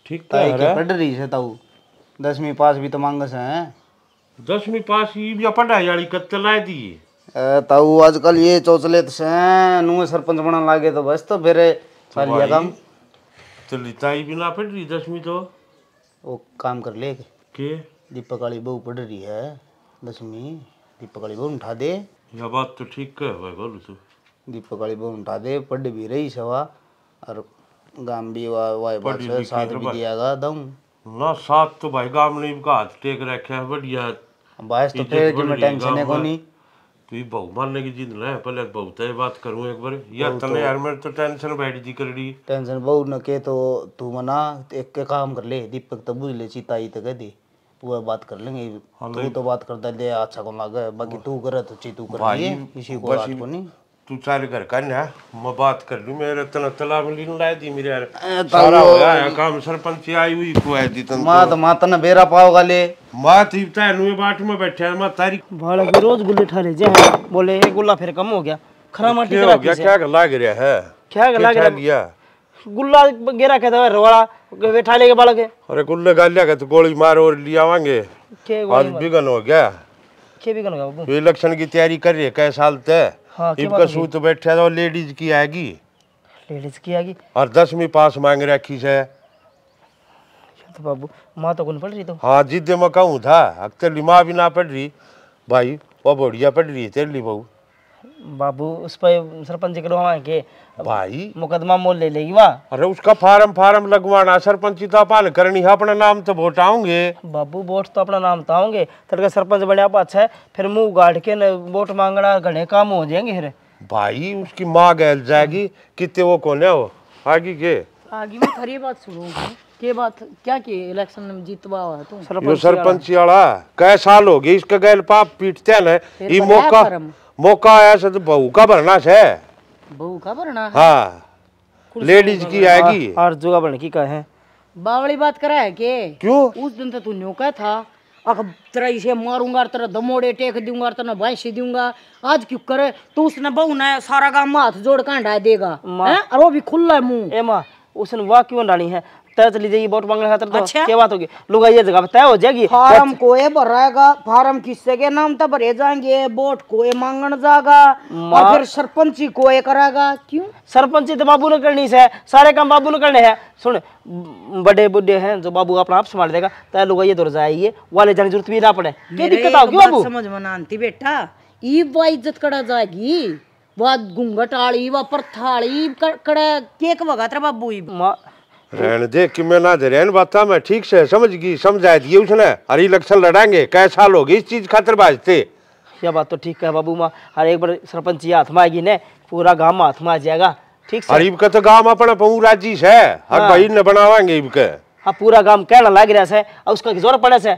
[SPEAKER 5] ठीक है के पढ़
[SPEAKER 6] रही से ताऊ दसवीं पास भी तो मांग से हैं
[SPEAKER 5] दसवीं पास ये भी अपन पढ़ा यारी कत्ते लाए दी
[SPEAKER 6] ताऊ आजकल ये चोचले से नुए सरपंच बना लागे तो बस तो फिर सारी काम
[SPEAKER 5] तो लिताई भी ना पढ़ रही दसवीं तो
[SPEAKER 6] वो काम कर ले के दीपक वाली बहू पढ़ रही है दसवीं दीपक वाली बहू उठा दे
[SPEAKER 5] यह बात तो ठीक है भाई बोलू तू दीपक वाली भूमटा दे पढ़
[SPEAKER 6] भी रही सवा और गाम भी वा वाई बात साथ भी दिया
[SPEAKER 5] गा दम ना साथ तो भाई गाम ने इनका हाथ टेक रखे है बढ़िया बायस तो फिर जिम्मे टेंशन है कोनी तू ही बहु मारने की जिंद ना है पहले बहुत है बात करूं एक बार यार तने तो- यार मेरे तो टेंशन बैठ जी कर रही
[SPEAKER 6] टेंशन बहु न के तो तू मना एक के काम कर ले दीपक तो बुझ ले चीता ही तो कह दे वो बात कर लेंगे हाँ तू तो बात कर दे अच्छा को लगे
[SPEAKER 5] बाकी तू करे तो ची तू कर लिए इसी को बात को नहीं तू चाल घर का ना मैं बात कर लू मेरे तना तो तलाब लीन लाए दी मेरे यार तो सारा हो गया काम सरपंच आई हुई को है दी तन मात मात ने बेरा पाओ गाले मात तो ही ता नुए बाट में बैठे है मैं तारी भाड़ा
[SPEAKER 2] के रोज गुल्ले ठहरे जे हाँ, बोले एक गुल्ला फिर कम हो गया खरा माटी करा गया क्या
[SPEAKER 5] लाग रहा है क्या लाग रहा है
[SPEAKER 2] गुल्ला गेरा के है रोड़ा बैठा लेके बालक है
[SPEAKER 5] अरे गुल्ले गालिया के तो गोली मार और ले आवांगे के गोली आज बिगन हो गया के बिगन हो गया इलेक्शन की तैयारी कर रही है कई साल तक हाँ, इनका सूत बैठा था तो लेडीज की आएगी
[SPEAKER 2] लेडीज की आएगी
[SPEAKER 5] और दसवीं पास मांग रखी से
[SPEAKER 2] तो बाबू माँ तो कौन पढ़ रही तो
[SPEAKER 5] हाँ जिद में कहूँ था अक्सर माँ भी ना पढ़ रही भाई वो बढ़िया पढ़ रही है तेरली बहू
[SPEAKER 2] बाबू उस पर सरपंच करवा के
[SPEAKER 5] भाई मुकदमा मोल ले लेगी वहाँ अरे उसका फार्म फार्म लगवाना सरपंच तो पाल करनी है अपना नाम तो वोट आऊंगे बाबू वोट तो अपना नाम तो आऊंगे तड़का सरपंच आप अच्छा है फिर मुंह गाड़ के वोट मांगना घने काम हो जाएंगे फिर भाई उसकी माँ गहल जाएगी कितने वो कौन है वो आगे के
[SPEAKER 4] आगे मैं खरी बात सुनूंगी के बात क्या के इलेक्शन में जीतवा हुआ तू सरपंच
[SPEAKER 5] वाला कै साल हो गई इसका गैल पाप पीटते ना ये तो मौका मौका आया से तो बहू का भरना से
[SPEAKER 4] बहू का भरना
[SPEAKER 5] हाँ लेडीज की आएगी और जुगा भरने की का है
[SPEAKER 4] बावली बात करा है के क्यों उस दिन तो तू नोका था अख तेरा इसे मारूंगा तेरा दमोड़े टेक दूंगा तेरा भैंसी दूंगा आज क्यों करे तो उसने बहू ना सारा काम हाथ जोड़ कांडा देगा
[SPEAKER 2] और वो भी खुला है मुंह ए माँ उसने वाह क्यों डाली है तय चली जाएगी वोट मांगने खातर तो अच्छा? क्या बात होगी लोग ये जगह तय हो जाएगी फार्म
[SPEAKER 4] कोए भराएगा फार्म किससे के नाम तो भरे
[SPEAKER 2] जाएंगे वोट को मांगने जाएगा और फिर सरपंची को करेगा क्यों सरपंची तो बाबू ने करनी है सारे काम बाबू ने करने हैं सुन बड़े बुढ़े हैं जो बाबू अपना आप संभाल देगा तय तो लोग ये दौर तो जाइए वाले जाने जरूरत भी ना पड़े क्या दिक्कत आओगी बाबू
[SPEAKER 4] समझ मना आंती बेटा ई वो इज्जत करा जाएगी वह घूंघट आली वह प्रथा आली कड़ा केक वगा तेरा बाबू
[SPEAKER 5] रहन दे कि मैं ना दे रहन बाता मैं ठीक से समझ गई समझाए दिए उसने हर इलेक्शन लड़ेंगे कैसा लोग इस चीज खातर बाजते
[SPEAKER 2] यह बात तो ठीक है बाबू माँ हर एक बार सरपंच हाथ में आएगी ने पूरा गांव हाथ में आ जाएगा ठीक है
[SPEAKER 5] का तो गांव अपना पऊ राजी से हर भाई हाँ। ने बनावाएंगे इबके
[SPEAKER 2] हाँ पूरा गांव कहना लग रहा है उसका जोर पड़े से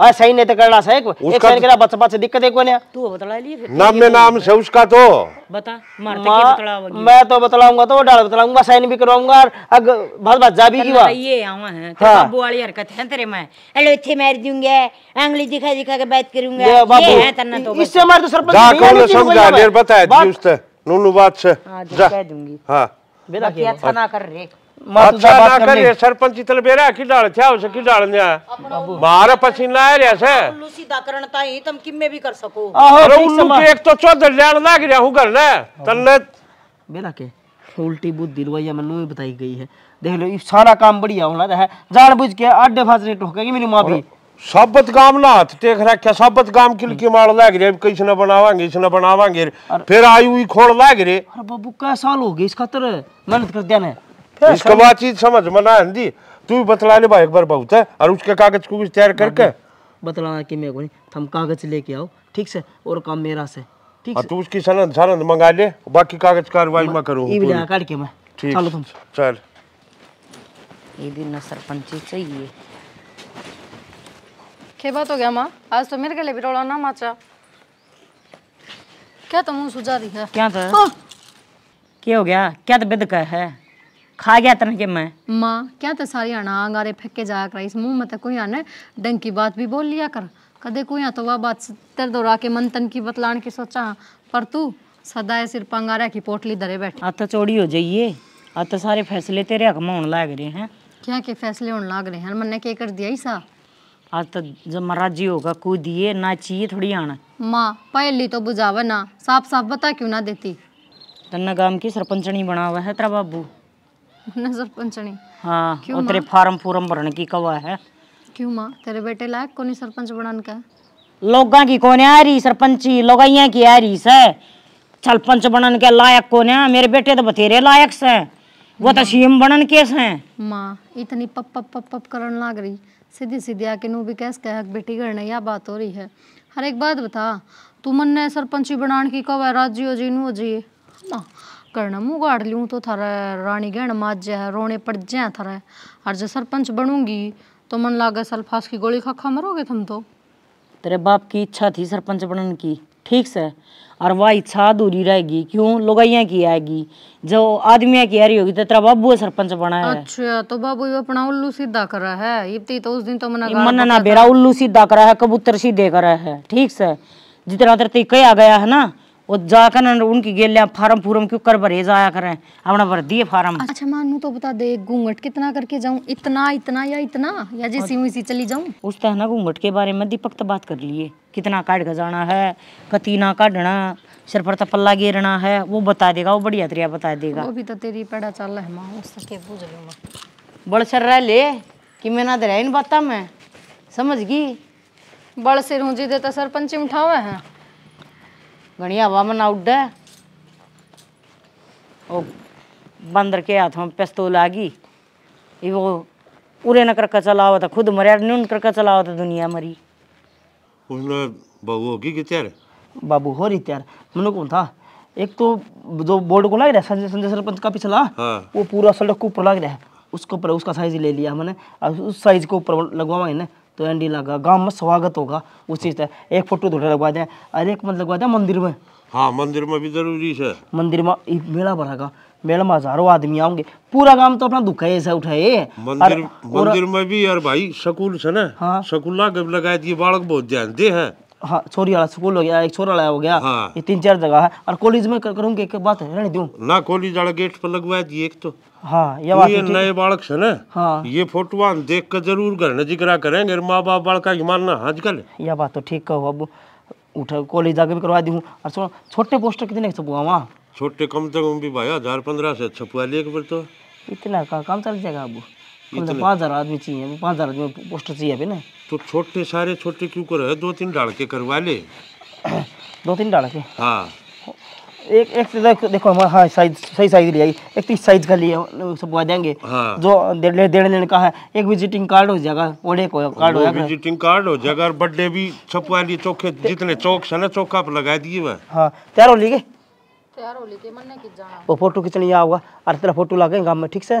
[SPEAKER 2] हां सही नहीं तो करना सही को एक सही करा बच्चा बच्चा दिक्कत है कोने
[SPEAKER 4] तू बतला लिए फिर नाम में
[SPEAKER 5] नाम से उसका तो
[SPEAKER 4] बता मारते की बतलाओगी मैं
[SPEAKER 2] तो बतलाऊंगा तो डाल बतलाऊंगा सही नहीं भी करवाऊंगा और अग बात बात जा भी की बात
[SPEAKER 4] ये आवा है तो बाबू वाली हरकत है तेरे में हेलो इथे मार दूंगा अंगली दिखा दिखा के बात करूंगा ये है तना तो इससे मार तो
[SPEAKER 2] सरपंच जा कौन समझा देर बताया जी
[SPEAKER 5] उससे नूनू बात से जा कह दूंगी हां बेटा अच्छा ना कर रे अच्छा ના કરીએ સરપંચ
[SPEAKER 2] उल्टी मनु बताई गई है देख लो ये सारा काम बढ़िया होना है बुझ के आडे
[SPEAKER 5] फासरे ठोकेगी मेरी माँ सबत काम ना हाथ टेक रखे साबत काम किलकी मार लाग रे कैसे ना बनावांगे इसे ना बनावांगे फिर आयु ही खोल लाग रे
[SPEAKER 2] अरे बाबू क्या साल हो गए इस खातर मेहनत कर दिया इसका बातचीत
[SPEAKER 5] समझ मना हिंदी तू बतला ले भाई एक बार बहुत है और उसके कागज को कुछ तैयार करके
[SPEAKER 2] बतलाना कि मैं कोई हम कागज लेके आओ ठीक से
[SPEAKER 5] और काम मेरा से ठीक हाँ, तू उसकी सनद सनद मंगा ले बाकी कागज कार्रवाई में करो ई बिना काट के मैं चलो तुम चल ये दिन ना सरपंच चाहिए
[SPEAKER 1] के बात हो गया मां आज तो मेरे के लिए भी रोला ना माचा क्या तुम तो सुझा रही
[SPEAKER 4] है क्या था हाँ। क्या हो गया क्या तो का है खा गया तन के मैं
[SPEAKER 1] माँ क्या तो सारी आना अंगारे फेंके जाया कर इस मुंह में तो कोई आने डंग की बात भी बोल लिया कर कदे कोई आ तो वह बात सत्तर दो राके मन तन की बतलाने की सोचा हाँ, पर तू सदा सिर पंगारा की पोटली धरे बैठ
[SPEAKER 4] आ तो चोरी हो जाइए आ तो सारे फैसले तेरे हक में होने लग रहे हैं
[SPEAKER 1] क्या के फैसले होने लग रहे हैं मन ने के कर दिया ही सा
[SPEAKER 4] आज तो जब मराजी होगा होगा दिए ना चाहिए थोड़ी आना
[SPEAKER 1] माँ पहली तो बुझावे ना साफ साफ बता क्यों ना देती
[SPEAKER 4] तन्ना गांव की सरपंचनी बना हुआ है तेरा बाबू
[SPEAKER 1] [laughs] नजर पंचनी
[SPEAKER 4] हाँ क्यों तेरे फार्म फूरम भरने की कवा है
[SPEAKER 1] क्यों माँ तेरे बेटे लायक कौन सरपंच बनाने का
[SPEAKER 4] लोगा की कौन आ रही सरपंची लोगाइया की आ रही से सरपंच बनन के लायक कौन मेरे बेटे तो बतेरे लायक से वो तो सीएम बनन के हैं
[SPEAKER 1] माँ इतनी पप पप पप पप करन लाग रही सीधी सीधी आके नू भी कैस कह बेटी करने या बात हो रही है हर एक बात बता तू मन ने सरपंची बनाने की कवा है राज्य जी नू जी माँ करना मुँह गाड़ लूँ तो थारा रानी गहन माज है रोने पड़ जाए थारा और जो सरपंच बनूंगी तो मन लागे सल्फास की गोली खाखा मरोगे तुम तो
[SPEAKER 4] तेरे बाप की इच्छा थी सरपंच बनन की ठीक से और वह इच्छा अधूरी रहेगी क्यों लुगाइया की आएगी जो आदमी की आ रही होगी तो तेरा बाबू सरपंच बना है
[SPEAKER 1] अच्छा तो बाबू अपना उल्लू सीधा कर रहा है इतनी तो उस दिन तो मना मना ना बेरा
[SPEAKER 4] उल्लू सीधा करा है कबूतर सीधे करा है ठीक से जितना तेरे कह गया है ना और जाकर उनकी गेलियाँ फार्म फूरम क्यों कर भरे जाया करें अपना भर दिए फार्म
[SPEAKER 1] अच्छा मानू तो बता दे घूंघट कितना करके जाऊँ इतना इतना या इतना या जैसी वैसी चली जाऊँ
[SPEAKER 4] उस तरह ना घूंघट के बारे में दीपक तो बात कर लिए कितना काट का जाना है कतीना काटना सिर पर पल्ला घेरना है वो बता देगा वो बढ़िया तरिया बता देगा वो
[SPEAKER 1] भी तो तेरी पड़ा चल है माँ उसके बुझ लूँगा
[SPEAKER 4] बड़ सर रह ले कि मैं ना दे इन
[SPEAKER 1] बातों में समझ गई बड़ सिर हूँ जी देता तो सरपंच उठावे हैं गणिया वामन में ना उड़
[SPEAKER 4] वो बंदर के हाथ में पिस्तौल आ गई ये वो उरे न करके चलावत तो था
[SPEAKER 2] खुद मरिया न्यून करके चलावत तो था दुनिया मरी
[SPEAKER 5] बाबू होगी त्यार
[SPEAKER 2] बाबू हो रही त्यार मनु कौन था एक तो जो बोर्ड को लग रहा है संजय सरपंच का पिछला हाँ। वो पूरा सड़क को ऊपर लग रहा है उसके ऊपर उसका साइज ले लिया मैंने उस साइज के ऊपर लगवा मैंने तो एंडी लगा गांव में स्वागत होगा उसी तरह एक फोटो धोटे लगवा दे और एक मत मतलब लगवा दे मंदिर में
[SPEAKER 5] हाँ मंदिर में भी जरूरी है
[SPEAKER 2] मंदिर में मेला भरागा मेला में हजारों आदमी आएंगे पूरा गांव तो अपना दुख है ऐसा उठाए मंदिर मंदिर
[SPEAKER 5] में भी यार भाई सकूल से ना हाँ शकुल लगा दिए बालक बहुत ध्यान दे है
[SPEAKER 2] हाँ छोरी वाला स्कूल हो गया
[SPEAKER 5] एक छोरा वाला हो गया हाँ।
[SPEAKER 2] ये तीन चार जगह है और कॉलेज में करूँगी एक बात है रहने दूँ
[SPEAKER 5] ना कॉलेज वाला गेट पर लगवा दी एक तो हाँ ये तो नए बालक है ना हाँ ये फोटो देख कर जरूर करना जिक्रा करेंगे तो माँ बाप बालक का मानना आजकल
[SPEAKER 2] यह बात तो ठीक कहो अब उठा कॉलेज जाके भी करवा दी और सुनो छोटे पोस्टर कितने छपुआ वहाँ
[SPEAKER 5] छोटे कम से कम भी भाई हजार पंद्रह से छपुआ लिए तो
[SPEAKER 2] इतना का काम चल जाएगा अब तो पाँच हज़ार आदमी चाहिए पाँच हज़ार आदमी पोस्टर चाहिए ना
[SPEAKER 5] तो छोटे सारे छोटे क्यों दो तीन डाल के करवा ले [clears throat] दो तीन डाल के हाँ।
[SPEAKER 2] एक एक देखो हाँ साइज सही साइज एक तो इस साइज का देंगे हाँ। जो का है एक विजिटिंग कार्ड हो जाएगा ओडे को कार्ड हो जाएगा
[SPEAKER 5] विजिटिंग कार्ड हो जाएगा बर्थडे भी छपवा लिए चौके जितने चौक से ना चौका पर लगा दिए वह
[SPEAKER 2] हाँ तैयार हो लीजिए तैयार हो जाना वो फोटो खींचने यहाँ अरे तेरा फोटो लगे गाँव में ठीक से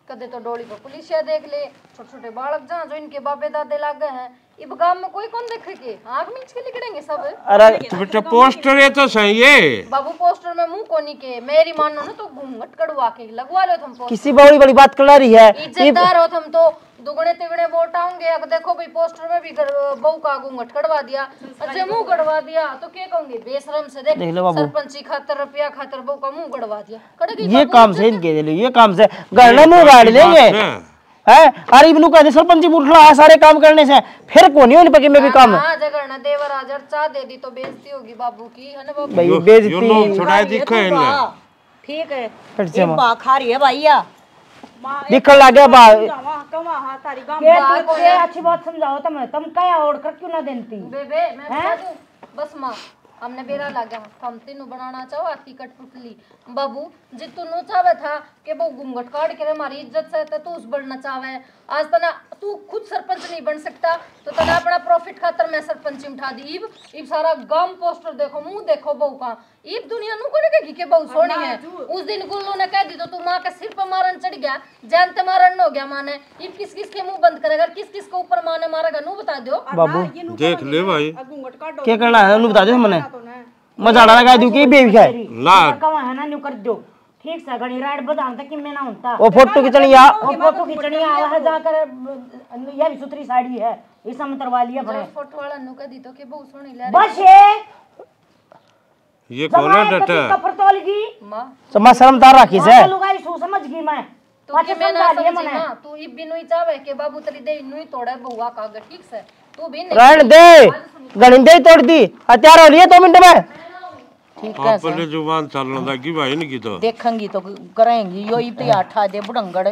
[SPEAKER 1] कदे तो डोली पर पुलिसिया देख ले छोटे छोटे बालक जहाँ जो इनके बाबे दादे लागे हैं इब गांव में कोई कौन के आग मिंच के निकलेंगे सब अरे तो पोस्टर
[SPEAKER 5] ये तो सही है
[SPEAKER 1] बाबू पोस्टर में मुंह कोनी के मेरी मानो ना तो घूंघट कड़वा के लगवा लो तुम किसी बड़ी बड़ी बात कर रही है इज्जतदार हो तुम तो दुगने तिगुने वोट आऊंगे अब देखो भाई पोस्टर में भी बहु का घूंघट कड़वा दिया अच्छा मुंह कड़वा दिया तो क्या कहूंगी बेशरम से देख सरपंची खातर रुपया खातर बहु का मुंह कड़वा दिया ये काम
[SPEAKER 2] से इनके दे ये काम से गढ़ मुंह गाड़ लेंगे है अरे इबनू का सरपंच उठला है सारे काम करने से फिर को नहीं उन पे में भी काम है
[SPEAKER 1] चाह दे दी तो बेजती होगी बाबू की है ना बाबू भाई बेइज्जती यो
[SPEAKER 2] लोग छोटा दिखे
[SPEAKER 1] है तो ठीक है फिर से खा रही है भैया
[SPEAKER 2] दिखण लागे
[SPEAKER 5] बा
[SPEAKER 1] ये तुझे अच्छी
[SPEAKER 4] बात समझाओ तो तुम तुम क्या और कर क्यों ना देती बेबे मैं
[SPEAKER 1] बस मां हमने बेरा लगा हम तीनों बनाना चाहो आती कटपुतली बाबू जे तू नो चावे था कि वो घूंघट काट के हमारी इज्जत से तो तू उस बढ़ना चाहे आज तना तू खुद सरपंच नहीं बन सकता तो तना अपना प्रॉफिट खातर मैं सरपंच उठा दी इब इब सारा गम पोस्टर देखो मुंह देखो बहू का इब दुनिया नु कोने कही के बहू सोनी है उस दिन गुल्लू ने कह दी तो तू मां के सिर पर मारन चढ़ गया जान ते मारन हो गया माने इब किस किस के मुंह बंद करेगा किस किस को ऊपर माने मारेगा नु बता दियो बाबू
[SPEAKER 5] देख ले भाई के करना है नु बता दो मैंने मग झाडाला काय देऊ की बेबी है ना
[SPEAKER 4] कवाहना कर दो ठीक सा गणी राड बद तक की मी ना होता ओ फोटो खिचणी आ ओ फोटो खिचणी आ है जाकर या भी सुतरी साड़ी है ये समतर वाली है बड़े
[SPEAKER 1] फोटो वाला नु का दी तो के बहुत सोनी ले बस ये
[SPEAKER 5] ये कौन है डटा
[SPEAKER 4] कफर
[SPEAKER 1] तोल की मां समा
[SPEAKER 5] शर्मदार राखी से
[SPEAKER 2] लोग
[SPEAKER 1] आई सो समझ गई मैं तो के मैं ना समझ ना तू ही बिनुई चावे के बाबू तरी दे नुई तोड़े बहुआ का ठीक से तू भी नहीं रहन दे
[SPEAKER 2] गणिंदे तोड़ दी हथियार हो लिए 2 मिनट में
[SPEAKER 5] अपने जुबान चलने लगी भाई तो
[SPEAKER 4] देखेंगी तो करेंगी यो आठा दे बुढ़ंगड़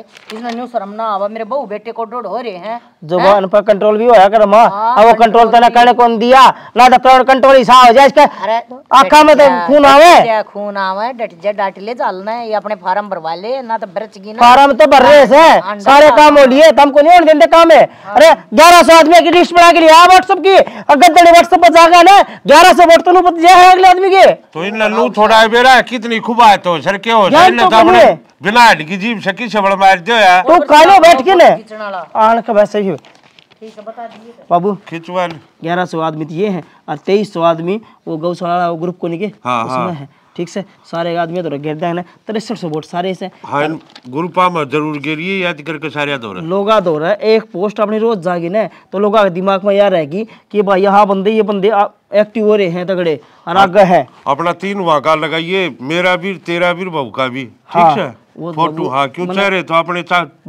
[SPEAKER 4] न्यू शर्म ना आवा मेरे बहू बेटे को डोड हो रहे हैं
[SPEAKER 5] जुबान पर कंट्रोल भी होया कर मां अब वो कंट्रोल तने
[SPEAKER 2] कौन दिया ना कंट्रोल ही सा हो जाए
[SPEAKER 4] इसके में तो खून आवे खून आवे डट ले चलना है ये अपने फार्म भरवा ले ना तो ब्रच की ना फार्म तो भर रहे से सारे काम हो
[SPEAKER 2] लिए तुमको नहीं होने देते काम है अरे 1100 आदमी की लिस्ट बना के लिया व्हाट्सएप की अगर तेरे व्हाट्सएप पर जाकर ना 1100 व्हाट्सएप पता है अगले आदमी के
[SPEAKER 5] तो इन लू थोड़ा है बेरा कितनी खूब आए तो सर के हो इन तो, तो अपने बिना हट की सकी से बड़ मार दो यार तू कालो बैठ के ले
[SPEAKER 2] आन का वैसे ही बाबू खिंचवा ग्यारह सौ बाबू खिंचवान आदमी तो ये है और तेईस सौ आदमी वो गौशाला ग्रुप को निके हाँ, उसमें हाँ। है ठीक से सारे आदमी तो गिर है तिरसठ सौ वोट सारे से
[SPEAKER 5] हाँ ग्रुपा में जरूर गिरिए याद करके सारे दो
[SPEAKER 2] लोग दो रहा है एक पोस्ट अपनी रोज जागी ना तो लोग दिमाग में यह रहेगी कि भाई यहाँ बंदे ये बंदे एक्टिव हो रहे हैं तगड़े और आगे है
[SPEAKER 5] अपना तीन वाका लगाइए मेरा भी तेरा भी बहू का भी ठीक है हाँ, फोटो हाँ क्यों चाह रहे तो अपने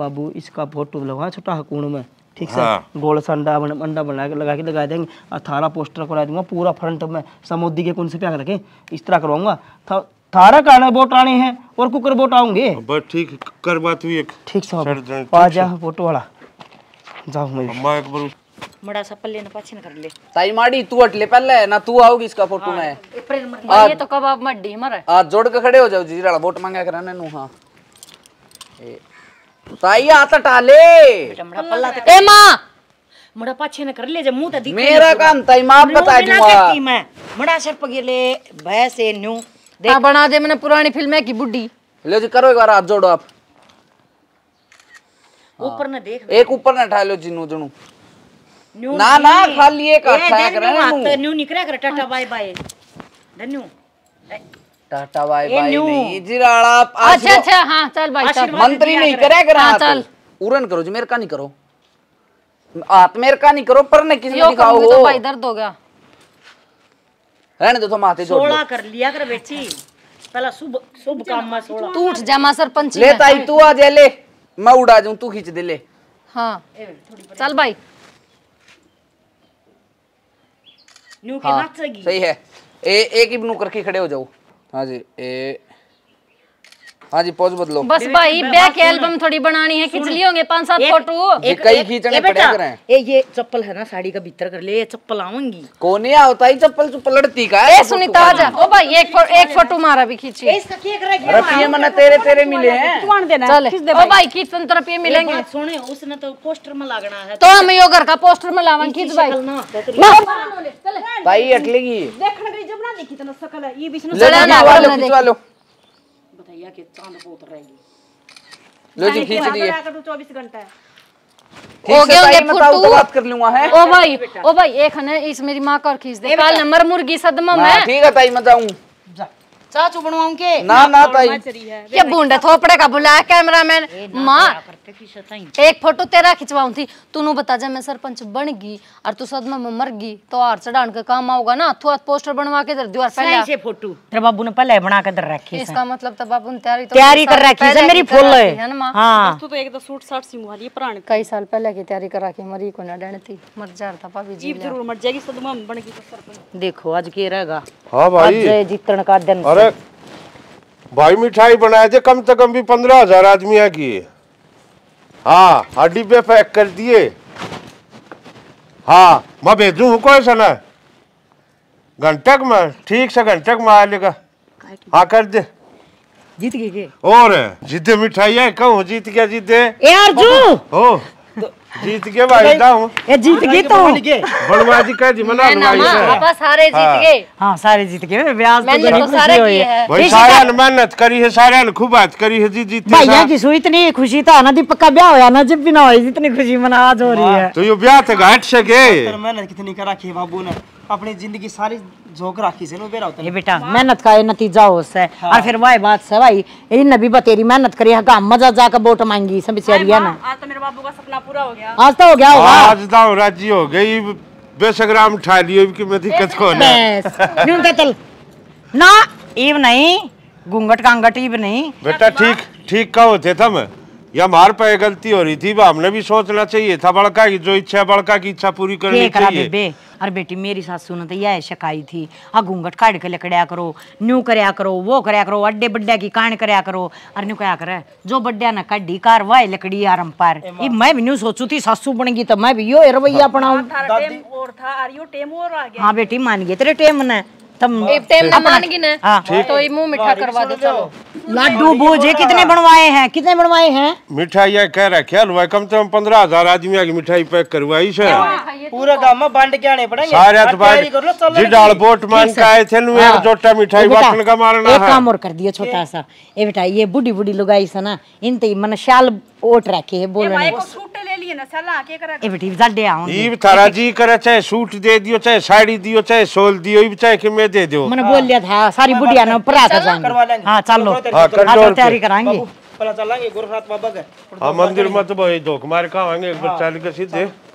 [SPEAKER 5] बाबू इसका
[SPEAKER 2] फोटो लगा छोटा हकूण में ठीक हाँ। से गोल सा अंडा बन, अंडा बना के लगा के लगा देंगे और थारा पोस्टर करा दूंगा पूरा फ्रंट में समुद्री के कुंड से प्याग रखे इस तरह करवाऊंगा थारा का वोट आने हैं और कुकर वोट आऊंगे ठीक कर बात हुई ठीक साहब आ
[SPEAKER 7] जा वोट वाला जाओ मैं
[SPEAKER 1] मड़ा सा पल्ले ना पाछिन कर ले
[SPEAKER 7] ताई माड़ी तू अटले ले पहले ना तू आओगी इसका फोटो में
[SPEAKER 1] अप्रैल में ये तो कबाब मड्डी मर
[SPEAKER 7] आज जोड़ के खड़े हो जाओ जीराला वोट मांगा करा ने नु ए ताई आता टाले ए मां
[SPEAKER 4] मुड़ा पाछे ने कर ले जब मुंह तो दिख मेरा काम ताई मां बता दूंगा मैं मुड़ा सर पगेले भैसे न्यू देख हाँ, बना दे मैंने
[SPEAKER 1] पुरानी फिल्म है की बुड्ढी
[SPEAKER 7] ले जी करो एक बार हाथ जोड़ो आप ऊपर हाँ. ना देख एक ऊपर ना ठा लो जी नो जणू ना ना
[SPEAKER 1] खाली एक हाथ ठा
[SPEAKER 4] कर न्यू निकरा कर टाटा बाय बाय धन्यवाद
[SPEAKER 7] टाटा बाय बाय नहीं जिराड़ा आप अच्छा अच्छा
[SPEAKER 1] हां चल भाई मंत्री नहीं करे करा हाँ, चल
[SPEAKER 7] उरन करो जी मेरे का नहीं करो आप मेरे का नहीं करो पर ने किसी ने दिखाओ तो भाई
[SPEAKER 1] दर्द हो
[SPEAKER 4] गया
[SPEAKER 7] रहने दो तो माथे जोड़ सोला
[SPEAKER 4] कर लिया कर बेची पहला
[SPEAKER 1] शुभ शुभ काम में सोला तू उठ जा
[SPEAKER 7] मां सरपंच ले ताई तू आ जा ले मैं उड़ा जाऊं तू खींच दे ले
[SPEAKER 1] हां चल भाई न्यू के हाँ, नाचेगी
[SPEAKER 7] सही है ए एक ही नुकर के खड़े हो जाओ हाँ जी ए हाँ जी पोज बदलो बस भाई बैक एल्बम
[SPEAKER 1] थोड़ी बनानी है खींच लिए होंगे पांच सात फोटो कई खींचने पड़े करें
[SPEAKER 4] ये ये चप्पल है ना साड़ी का भीतर कर ले ये चप्पल आऊंगी
[SPEAKER 7] कोनिया होता ही चप्पल चुप्पल लड़ती का ए सुनीता आ जा ओ
[SPEAKER 1] भाई एक एक फोटो मारा भी खींचिए इसका केक रखिए रखिए मना तेरे तेरे मिले हैं तू आन देना चल ओ भाई कीर्तन तंत्र ये मिलेंगे
[SPEAKER 4] सुने उसने तो पोस्टर में लगना है तो हम यो घर का पोस्टर में लावा खींच
[SPEAKER 1] भाई
[SPEAKER 7] भाई अटलेगी
[SPEAKER 4] देखने के जब ना देखी तो सकल ये बीच
[SPEAKER 3] में चला ना वाले खिंचवा
[SPEAKER 7] लो
[SPEAKER 1] भैया के चांद को उतरेगी
[SPEAKER 7] लो जी खींच दिए
[SPEAKER 3] तो चौबीस घंटा
[SPEAKER 1] हो गया ये तो फुटू बात कर लूंगा है ओ भाई ओ भाई एक है इस मेरी मां का खींच दे काल नंबर मुर्गी सदमा मैं हाँ, ठीक है ताई मैं जाऊं जा चाचू बनवाऊं के ना ना ताई ये बूंदा थोपड़े का बुलाया कैमरामैन माँ
[SPEAKER 4] एक
[SPEAKER 1] फोटो तेरा खिंचवाऊं थी तूने बता जा मैं सरपंच बन गई और तू सदमा में मर गई तो हार चढ़ान का काम आओगा ना थोड़ा पोस्टर बनवा के दीवार पहले से
[SPEAKER 4] फोटो तेरे बाबू ने पहले बना के धर रखी इसका
[SPEAKER 1] मतलब तो बाबू ने तैयारी तो तैयारी कर रखी है मेरी फुल है ना हाँ। तू तो एक दो तो सूट साट सी मुहाली पुरान कई साल पहले की तैयारी कर रखी मरी को ना डण थी मर जा था भाभी जी जरूर मर जाएगी सदमा
[SPEAKER 4] बन गई तो सरपंच देखो आज के रहेगा हां भाई आज जीतण का दिन
[SPEAKER 5] अरे भाई मिठाई बनाए थे कम से कम भी पंद्रह हजार आदमी आ गए हाँ हड्डी पे पैक कर दिए हाँ मैं भेजू कोई सा घंटक में ठीक से घंटक में आ लेगा हाँ कर दे जीत गए और जीते मिठाई है कहूँ जीत गया जीते यार जू ओ जीत गए भाई हूँ ये जीत गई तो बड़वा जी का जीवन सारे जीत हाँ। गए हाँ सारे जीत गए ब्याज तो मैंने तो सारे किए हैं सारे ने मेहनत करी है सारे ने खूब बात करी है जी जीत भैया
[SPEAKER 4] की सो इतनी खुशी तो आना दीपक का ब्याह होया ना जब भी ना हो जितनी खुशी मना आज हो रही हाँ, है
[SPEAKER 5] तो ये ब्याह थे तो घाट से मेहनत कितनी करा
[SPEAKER 2] रखी बाबू ने अपनी जिंदगी सारी राखी से बेटा
[SPEAKER 4] मेहनत का नतीजा हाँ। और फिर बात से भाई बतेरी मेहनत करी है काम मजा मांगी सब बेचारी है ना आज तो मेरे बाबू का सपना पूरा हो गया
[SPEAKER 5] आज तो हो गया होगा आज तो राजी हो गई बेसग्राम उठा लियो कि मैं दिक्कत को ना
[SPEAKER 4] ना इव नहीं
[SPEAKER 5] घूंघट कांगट इव नहीं बेटा ठीक ठीक का होते मैं या हमारे पे गलती हो रही थी हमने भी सोचना चाहिए था बड़का की जो इच्छा बड़का की इच्छा पूरी करनी चाहिए बे
[SPEAKER 4] अरे बेटी मेरी सासू ने तो यह शिकायत थी आ घूंघट काट के लकड़िया करो न्यू करया करो वो करया करो अड्डे बड्डे की कान करया करो अरे न्यू क्या करे जो बड्डे ने काढ़ी कार वाह लकड़ी यार हम पार ये मैं भी न्यू सोचू थी सासू बनेगी तो मैं भी यो रवैया अपनाऊ
[SPEAKER 3] हाँ, हाँ, हाँ,
[SPEAKER 4] हाँ बेटी मान गए तेरे टेम ने तम टाइम ना मान गिने हाँ।
[SPEAKER 5] तो ये
[SPEAKER 2] मुंह मीठा करवा दो चलो
[SPEAKER 4] लड्डू बोझे कितने बनवाए हैं कितने बनवाए हैं
[SPEAKER 5] मिठाई कह रहा रखे हलवाई कम से कम 15000 आदमी की मिठाई पैक करवाई से
[SPEAKER 2] पूरा गांव में बांट के आने पड़ेंगे सारे तो जी डाल बोट मान के आए थे
[SPEAKER 5] नु एक छोटा मिठाई बांटने का मारना है एक काम और
[SPEAKER 4] कर दिया छोटा सा ए बेटा ये बूढ़ी बूढ़ी लुगाई सना इनते मन शाल ओट रखे है बोल रहे सूट
[SPEAKER 3] ले लिए ना के ए बेटी ई थारा
[SPEAKER 5] जी करे चाहे सूट दे दियो चाहे साड़ी दियो चाहे सोल दियो ई चाहे मैं दे दियो मैंने
[SPEAKER 4] बोल लिया था
[SPEAKER 3] सारी
[SPEAKER 2] बुढ़िया परा जाएंगे
[SPEAKER 5] हां हां हाँ, तैयारी
[SPEAKER 2] चलेंगे बाबा के हां मंदिर मत
[SPEAKER 5] भाई धोख मार खावांगे एक बार हाँ। चल के सीधे